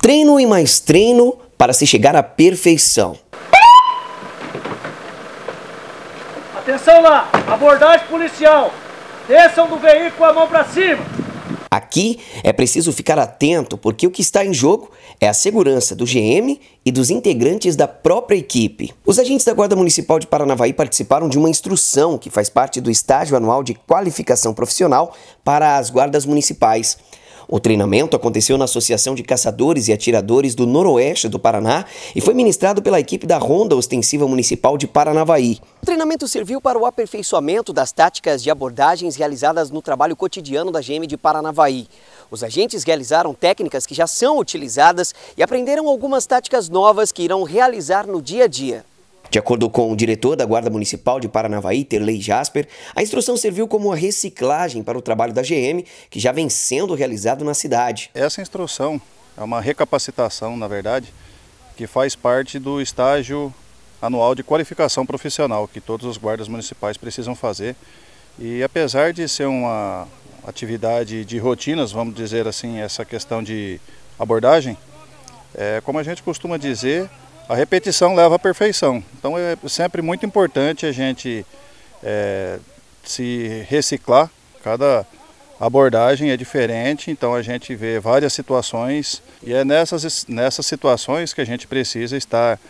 Treino e mais treino para se chegar à perfeição. Atenção lá, abordagem policial. Desçam do veículo a mão para cima. Aqui é preciso ficar atento porque o que está em jogo é a segurança do GM e dos integrantes da própria equipe. Os agentes da Guarda Municipal de Paranavaí participaram de uma instrução que faz parte do estágio anual de qualificação profissional para as guardas municipais. O treinamento aconteceu na Associação de Caçadores e Atiradores do Noroeste do Paraná e foi ministrado pela equipe da Ronda Ostensiva Municipal de Paranavaí. O treinamento serviu para o aperfeiçoamento das táticas de abordagens realizadas no trabalho cotidiano da GM de Paranavaí. Os agentes realizaram técnicas que já são utilizadas e aprenderam algumas táticas novas que irão realizar no dia a dia. De acordo com o diretor da Guarda Municipal de Paranavaí, Terley Jasper, a instrução serviu como uma reciclagem para o trabalho da GM, que já vem sendo realizado na cidade. Essa instrução é uma recapacitação, na verdade, que faz parte do estágio anual de qualificação profissional que todos os guardas municipais precisam fazer. E apesar de ser uma atividade de rotinas, vamos dizer assim, essa questão de abordagem, é, como a gente costuma dizer, a repetição leva à perfeição. Então é sempre muito importante a gente é, se reciclar. Cada abordagem é diferente, então a gente vê várias situações e é nessas, nessas situações que a gente precisa estar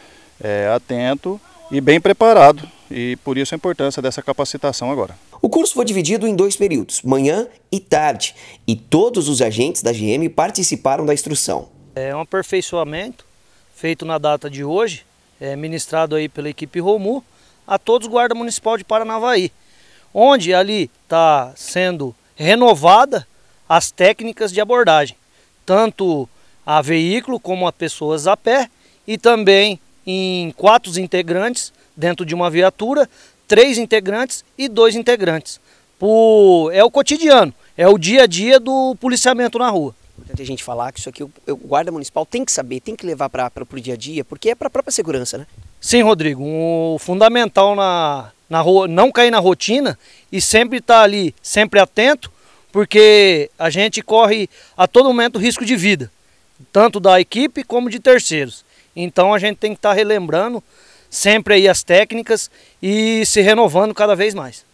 é, atento e bem preparado. E por isso a importância dessa capacitação agora. O curso foi dividido em dois períodos, manhã e tarde, e todos os agentes da GM participaram da instrução. É um aperfeiçoamento feito na data de hoje, é, ministrado aí pela equipe Romu, a todos os guarda municipal de Paranavaí, onde ali está sendo renovada as técnicas de abordagem, tanto a veículo como a pessoas a pé e também em quatro integrantes dentro de uma viatura, três integrantes e dois integrantes. Por... É o cotidiano, é o dia a dia do policiamento na rua importante a gente falar que isso aqui o, o guarda municipal tem que saber, tem que levar para o dia a dia, porque é para a própria segurança, né? Sim, Rodrigo. O fundamental na, na não cair na rotina e sempre estar tá ali, sempre atento, porque a gente corre a todo momento risco de vida, tanto da equipe como de terceiros. Então a gente tem que estar tá relembrando sempre aí as técnicas e se renovando cada vez mais.